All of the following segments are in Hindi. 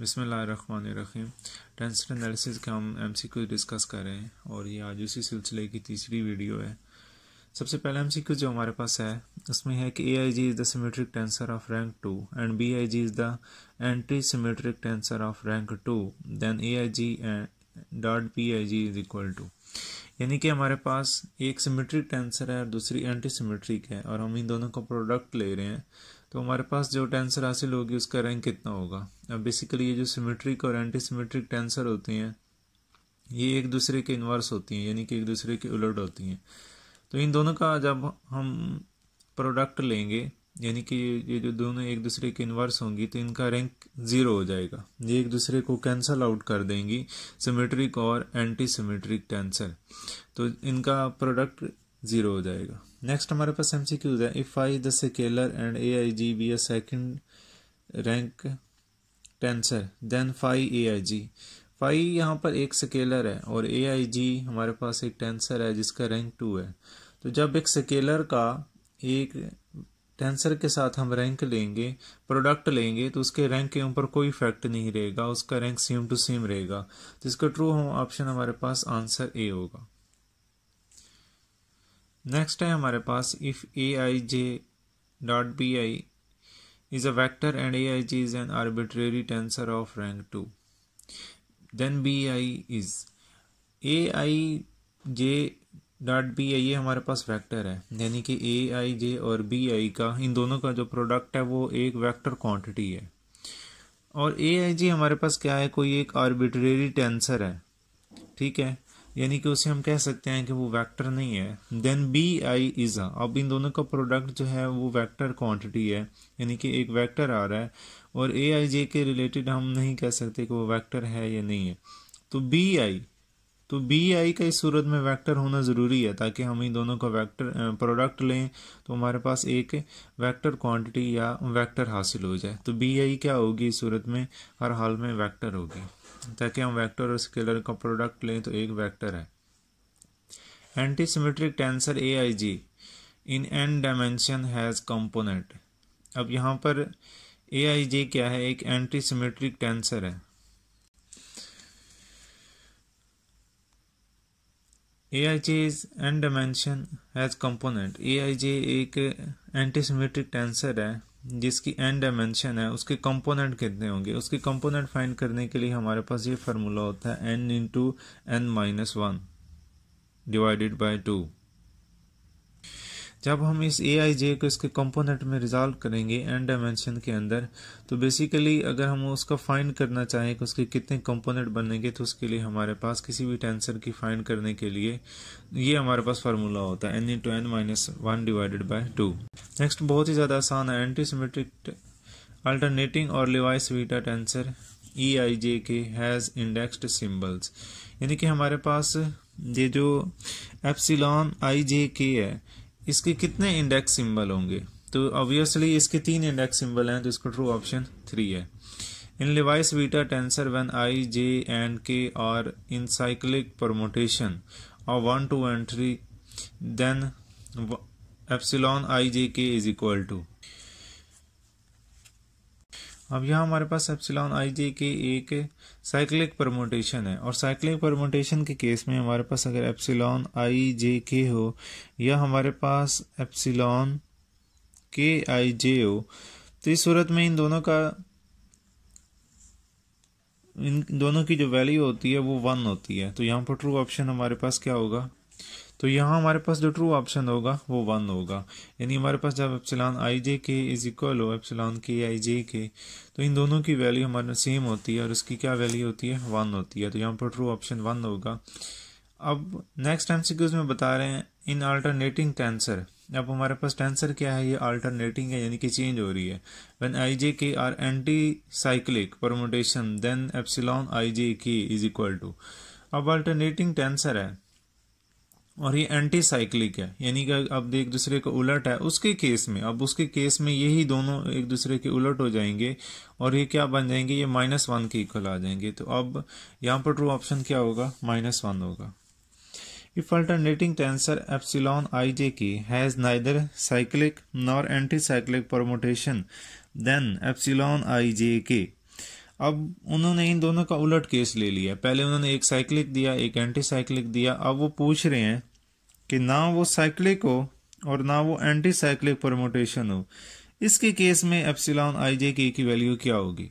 बिसमीम ट्रांसफर एनालिसिस का हम एम सी क्यू डिस्कस कर रहे हैं और ये आज उसी सिलसिले की तीसरी वीडियो है सबसे पहला एम सी क्यू जो हमारे पास है उसमें है कि A I G is the symmetric tensor of rank two and B I G is the anti symmetric tensor of rank two then A I G and dot B I G is equal to यानी कि हमारे पास एक सीमेट्रिक टेंसर है और दूसरी एंटी सीमेट्रिक है और हम इन दोनों का प्रोडक्ट ले रहे हैं तो हमारे पास जो टेंसर हासिल होगी उसका रैंक कितना होगा अब बेसिकली ये जो सिमेट्रिक और एंटी सिमेट्रिक टेंसर होते हैं ये एक दूसरे के इन्वर्स होती हैं यानी कि एक दूसरे के उलट होती हैं तो इन दोनों का जब हम प्रोडक्ट लेंगे यानी कि ये जो दोनों एक दूसरे के इन्वर्स होंगी तो इनका रैंक ज़ीरो हो जाएगा ये एक दूसरे को कैंसल आउट कर देंगी सिमेट्रिक और एंटी सिमेट्रिक टेंसर तो इनका प्रोडक्ट ज़ीरो हो जाएगा नेक्स्ट हमारे पास एम सी क्यूज है if I the scalar and A I G B a second rank tensor then phi A I G phi यहाँ पर एक स्केलर है और ए आई जी हमारे पास एक टेंसर है जिसका रैंक टू है तो जब एक सकेलर का एक टेंसर के साथ हम रैंक लेंगे प्रोडक्ट लेंगे तो उसके रैंक के ऊपर कोई इफेक्ट नहीं रहेगा उसका रैंक सेम टू सेम रहेगा तो इसका ट्रू हम ऑप्शन हमारे पास आंसर ए होगा नेक्स्ट है हमारे पास if A I J dot B I is a vector and A I J is an arbitrary tensor of rank two then B I is A I J dot B I ये हमारे पास वैक्टर है यानी कि ए आई जे और बी आई का इन दोनों का जो प्रोडक्ट है वो एक वैक्टर क्वान्टिटी है और ए आई जी हमारे पास क्या है कोई एक आर्बिट्रेरी टेंसर है ठीक है यानी कि उसे हम कह सकते हैं कि वो वेक्टर नहीं है देन बी आई इज़ अब इन दोनों का प्रोडक्ट जो है वो वेक्टर क्वांटिटी है यानी कि एक वेक्टर आ रहा है और ए आई जे के रिलेटेड हम नहीं कह सकते कि वो वेक्टर है या नहीं है तो बी आई तो बी आई का इस सूरत में वेक्टर होना ज़रूरी है ताकि हम इन दोनों का वेक्टर प्रोडक्ट लें तो हमारे पास एक वेक्टर क्वांटिटी या वेक्टर हासिल हो जाए तो बी आई क्या होगी इस सूरत में हर हाल में वेक्टर होगी ताकि हम वेक्टर और स्केलर का प्रोडक्ट लें तो एक वेक्टर है anti symmetric tensor A I G in N dimension has component अब यहाँ पर ए आई जी क्या है एक एंटी सिमेट्रिक टेंसर है A I G is N dimension has component A I G एक एंटी सिमेट्रिक टेंसर है जिसकी एन डायमेंशन है उसके कंपोनेंट कितने होंगे उसके कंपोनेंट फाइंड करने के लिए हमारे पास ये फार्मूला होता है N into N minus one divided by two जब हम इस ए आई जे को इसके कंपोनेंट में रिजॉल्व करेंगे एन डायमेंशन के अंदर तो बेसिकली अगर हम उसका फाइन करना चाहें कि उसके कितने कंपोनेंट बनेंगे तो उसके लिए हमारे पास किसी भी टेंसर की फाइन करने के लिए ये हमारे पास फार्मूला होता है N into N minus one divided by two next बहुत ही ज़्यादा आसान है एंटीसीमेट्रिक अल्टरनेटिंग और Levi Civita tensor E I J K has indexed symbols यानी कि हमारे पास ये जो एप्सिलॉन आई जे के है इसके कितने इंडेक्स सिंबल होंगे तो ऑब्वियसली इसके तीन इंडेक्स सिंबल हैं तो इसका ट्रू ऑप्शन थ्री है in Levi Civita tensor one I J and K और इन साइक्लिक प्रमोटेशन और one two and three then epsilon I J K is equal to अब यहाँ हमारे पास एप्सिलॉन आई जे के एक साइक्लिक परमोटेशन है और साइक्लिक परमोटेशन के केस में हमारे पास अगर एप्सिलॉन आई जे के हो या हमारे पास एप्सिलॉन के आई जे हो तो इस सूरत में इन दोनों का इन दोनों की जो वैल्यू होती है वो वन होती है तो यहाँ पर ट्रू ऑप्शन हमारे पास क्या होगा तो यहाँ हमारे पास जो ट्रू ऑप्शन होगा वो वन होगा यानी हमारे पास जब epsilon I J K is equal हो एप्सिलान के आई जे के तो इन दोनों की वैल्यू हमारे में सेम होती है और उसकी क्या वैल्यू होती है वन होती है तो यहाँ पर ट्रू ऑप्शन वन होगा अब नेक्स्ट टाइम सिक्यूज में बता रहे हैं इन अल्टरनेटिंग टेंसर अब हमारे पास टेंसर क्या है ये अल्टरनेटिंग है यानी कि चेंज हो रही है one I J K are anti cyclic permutation then epsilon I J K is equal to अब अल्टरनेटिंग टेंसर है और ये एंटी साइक्लिक है यानी कि अब एक दूसरे का उलट है उसके केस में अब उसके केस में यही दोनों एक दूसरे के उलट हो जाएंगे और ये क्या बन जाएंगे ये माइनस वन के इक्वल आ जाएंगे तो अब यहाँ पर ट्रू ऑप्शन क्या होगा माइनस वन होगा if alternating tensor epsilon I J K has neither cyclic nor anti cyclic permutation then epsilon I J K अब उन्होंने इन दोनों का उलट केस ले लिया पहले उन्होंने एक साइक्लिक दिया एक एंटी साइक्लिक दिया अब वो पूछ रहे हैं कि ना वो साइक्लिक हो और ना वो एंटी साइक्लिक प्रमोटेशन हो इसके केस में एप्सिलॉन आई जे के की वैल्यू क्या होगी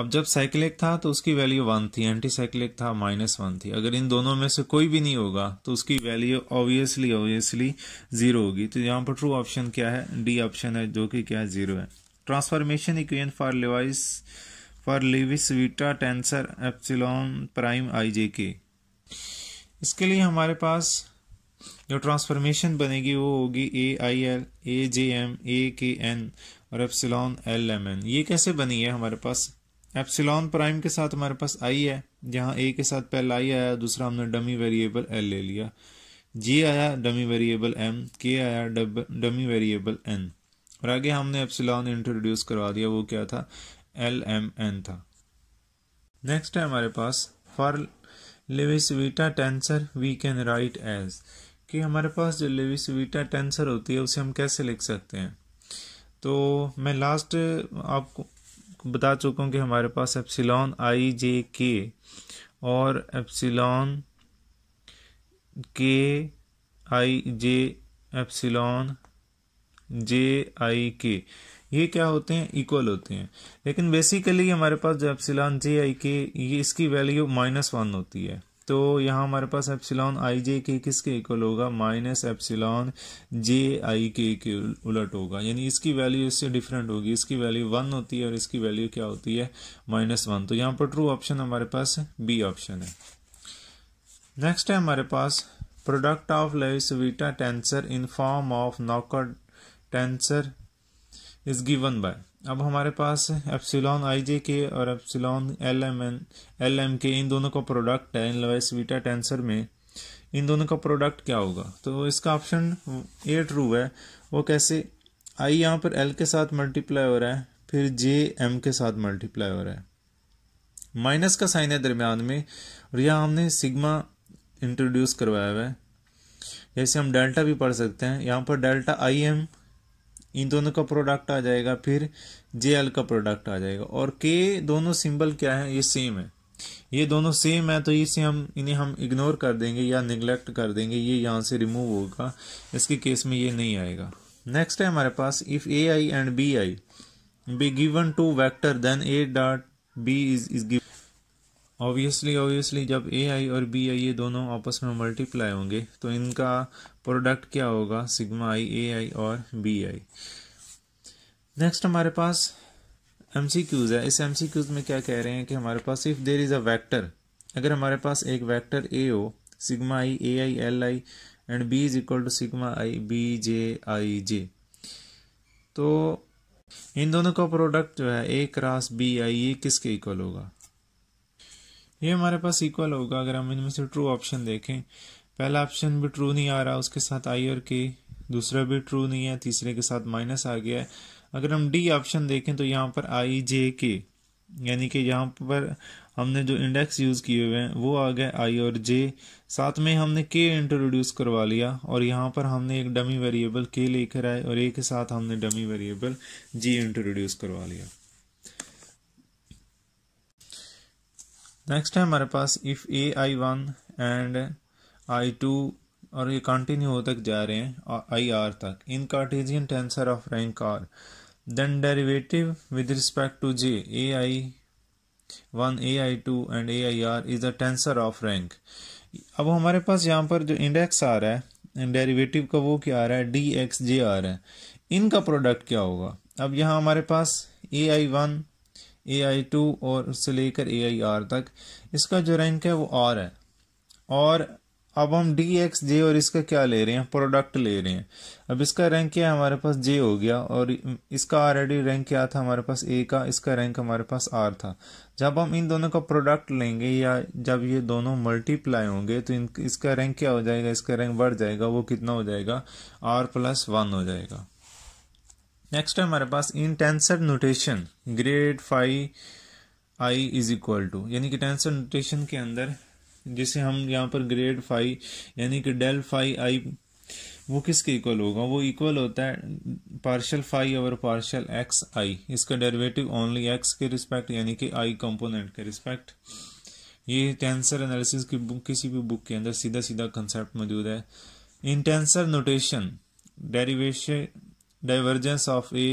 अब जब साइक्लिक था तो उसकी वैल्यू वन थी एंटी साइक्लिक था माइनस वन थी अगर इन दोनों में से कोई भी नहीं होगा तो उसकी वैल्यू ऑब्वियसली ऑब्वियसली जीरो होगी तो यहाँ पर ट्रू ऑप्शन क्या है डी ऑप्शन है जो कि क्या है जीरो है ट्रांसफॉर्मेशन इक्वेशन फॉर लिवाइस पर Levi Civita tensor epsilon prime i J k इसके लिए हमारे पास जो ट्रांसफॉर्मेशन बनेगी वो होगी ए i L A J M A के एन और एप्सिलॉन एल एम एन ये कैसे बनी है हमारे पास एप्सिलॉन प्राइम के साथ हमारे पास आई है जहाँ ए के साथ पहला आई आया दूसरा हमने डमी वेरिएबल एल ले लिया जे आया डमी वेरिएबल एम के आया डमी वेरिएबल एन और आगे हमने एप्सिलॉन इंट्रोड्यूस करवा दिया वो क्या था एल एम एन था नेक्स्ट है हमारे पास for Civita tensor we can write as कि हमारे पास जो वीटा टेंसर होती है उसे हम कैसे लिख सकते हैं तो मैं लास्ट आपको बता चुका हूँ कि हमारे पास एप्सिलॉन आई जे के और एप्सिलॉन के आई जे एप्सिलॉन जे आई के ये क्या होते हैं इक्वल होते हैं लेकिन बेसिकली हमारे पास जो एप्सिलॉन जे आई के ये इसकी वैल्यू माइनस वन होती है तो यहाँ हमारे पास एप्सिलॉन आई जे के किसके इक्वल होगा माइनस एप्सिलॉन जे आई के के उलट होगा यानी इसकी वैल्यू इससे डिफरेंट होगी इसकी वैल्यू वन होती है और इसकी वैल्यू क्या होती है माइनस वन तो यहाँ पर ट्रू ऑप्शन हमारे पास बी ऑप्शन है नेक्स्ट है हमारे पास product of Civita tensor in form of knockout tensor is given by अब हमारे पास एप्सिलॉन आई जे के और epsilon l m n l m के इन दोनों का प्रोडक्ट है इन लोएस वीटा टेंसर में इन दोनों का प्रोडक्ट क्या होगा तो इसका ऑप्शन ए ट्रू है वो कैसे आई यहाँ पर एल के साथ मल्टीप्लाई हो रहा है फिर जे एम के साथ मल्टीप्लाई हो रहा है माइनस का साइन है दरमियान में और यह हमने सिग्मा इंट्रोड्यूस करवाया हुआ है जैसे हम डेल्टा भी पढ़ सकते हैं यहाँ पर डेल्टा आई एम इन दोनों का प्रोडक्ट आ जाएगा फिर जे एल का प्रोडक्ट आ जाएगा और के दोनों सिंबल क्या है ये सेम है ये दोनों सेम है तो इसे हम इन्हें हम इग्नोर कर देंगे या निगलेक्ट कर देंगे ये यहाँ से रिमूव होगा इसके केस में ये नहीं आएगा नेक्स्ट है हमारे पास if A i and B i b given two vector then a dot b is is given obviously obviously जब ए आई और बी आई ये दोनों आपस में मल्टीप्लाई होंगे तो इनका प्रोडक्ट क्या होगा सिग्मा आई ए आई और बी आई नेक्स्ट हमारे पास एम सी क्यूज़ है इस एम सी क्यूज़ में क्या कह रहे हैं कि हमारे पास if there is a vector अगर हमारे पास एक वैक्टर ए हो sigma i a i l i and b is equal to sigma i b j i j तो इन दोनों का प्रोडक्ट जो है ए क्रॉस बी आई ये किसके इक्वल होगा ये हमारे पास इक्वल होगा अगर हम इनमें से ट्रू ऑप्शन देखें पहला ऑप्शन भी ट्रू नहीं आ रहा उसके साथ आई और के दूसरा भी ट्रू नहीं है तीसरे के साथ माइनस आ गया है अगर हम डी ऑप्शन देखें तो यहाँ पर आई जे के यानी कि यहाँ पर हमने जो इंडेक्स यूज़ किए हुए हैं वो आ गए आई और जे साथ में हमने के इंट्रोड्यूस करवा लिया और यहाँ पर हमने एक डमी वेरिएबल के लेकर आए और एक के साथ हमने डमी वेरिएबल जी इंट्रोड्यूस करवा लिया नेक्स्ट है हमारे पास if A i one and i two और ये कंटिन्यू तक जा रहे हैं आई आर तक in Cartesian tensor of rank r then derivative with respect to j a i one a i two and A i r is the tensor of rank अब हमारे पास यहाँ पर जो इंडेक्स आ रहा है डेरिवेटिव का वो क्या आ रहा है डी एक्स जे आ रहा है इनका प्रोडक्ट क्या होगा अब यहाँ हमारे पास ए i one a i two और उससे लेकर ए आई आर तक इसका जो रैंक है वो आर है और अब हम डी एक्स जे और इसका क्या ले रहे हैं प्रोडक्ट ले रहे हैं अब इसका रैंक क्या है हमारे पास जे हो गया और इसका ऑलरेडी रैंक क्या था हमारे पास ए का इसका रैंक हमारे पास आर था जब हम इन दोनों का प्रोडक्ट लेंगे या जब ये दोनों मल्टीप्लाई होंगे तो इन इसका रैंक क्या हो जाएगा इसका रैंक बढ़ जाएगा वो कितना हो जाएगा आर प्लस वन हो जाएगा नेक्स्ट है हमारे पास in tensor notation grad phi i is equal to यानी कि टेंसर नोटेशन के अंदर जिसे हम यहाँ पर ग्रेड फाइव यानी कि डेल फाइव आई वो किसके इक्वल होगा वो इक्वल होता है पार्शल फाइव और पार्शल एक्स आई इसका डेरिवेटिव ओनली एक्स के रिस्पेक्ट यानी कि आई कंपोनेंट के रिस्पेक्ट ये टेंसर एनालिसिस की बुक किसी भी बुक के अंदर सीधा सीधा कंसेप्ट मौजूद है in tensor notation derivation divergence of a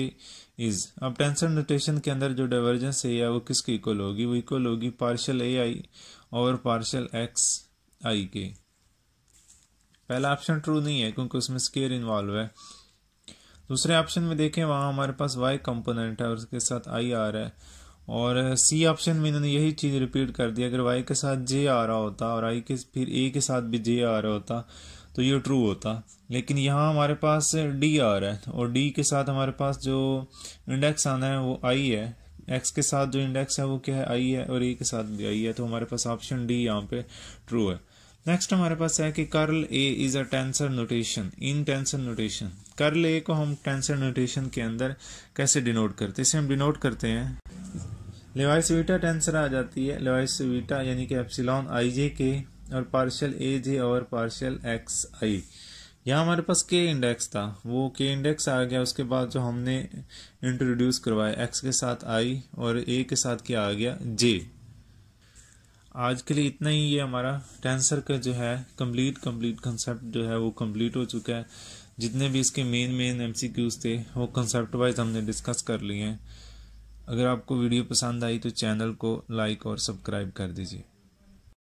is अब टेंसर नोटेशन के अंदर जो डाइवर्जेंस ए है वो किसके इक्वल होगी वो इक्वल होगी पार्शियल ए आई और पार्शियल एक्स आई के पहला ऑप्शन ट्रू नहीं है क्योंकि उसमें स्केयर इन्वॉल्व है दूसरे ऑप्शन में देखें वहाँ हमारे पास वाई कंपोनेंट है और उसके साथ आई आ रहा है और सी ऑप्शन में इन्होंने यही चीज़ रिपीट कर दी अगर वाई के साथ जे आ रहा होता और आई के फिर ए के साथ भी जे आ रहा होता तो ये ट्रू होता लेकिन यहाँ हमारे पास डी आ रहा है और डी के साथ हमारे पास जो इंडेक्स आना है वो आई है एक्स के साथ जो इंडेक्स है वो क्या है आई है और ए के साथ भी आई है तो हमारे पास ऑप्शन डी यहाँ पे ट्रू है नेक्स्ट हमारे पास है कि curl a is a tensor notation in tensor notation curl a को हम टेंसर नोटेशन के अंदर कैसे डिनोट करते हैं इसे हम डिनोट करते हैं लेवाइस वीटा टेंसर आ जाती है लेवाइस वीटा यानी कि एप्सिलॉन आई जे के और पार्शियल ए जे और पार्शियल एक्स आई यहाँ हमारे पास के इंडेक्स था वो के इंडेक्स आ गया उसके बाद जो हमने इंट्रोड्यूस करवाया एक्स के साथ आई और ए के साथ क्या आ गया जे आज के लिए इतना ही ये हमारा टेंसर का जो है कंप्लीट कंप्लीट कंसेप्ट जो है वो कंप्लीट हो चुका है जितने भी इसके मेन मेन एम थे वो कंसेप्ट वाइज हमने डिस्कस कर लिए हैं अगर आपको वीडियो पसंद आई तो चैनल को लाइक और सब्सक्राइब कर दीजिए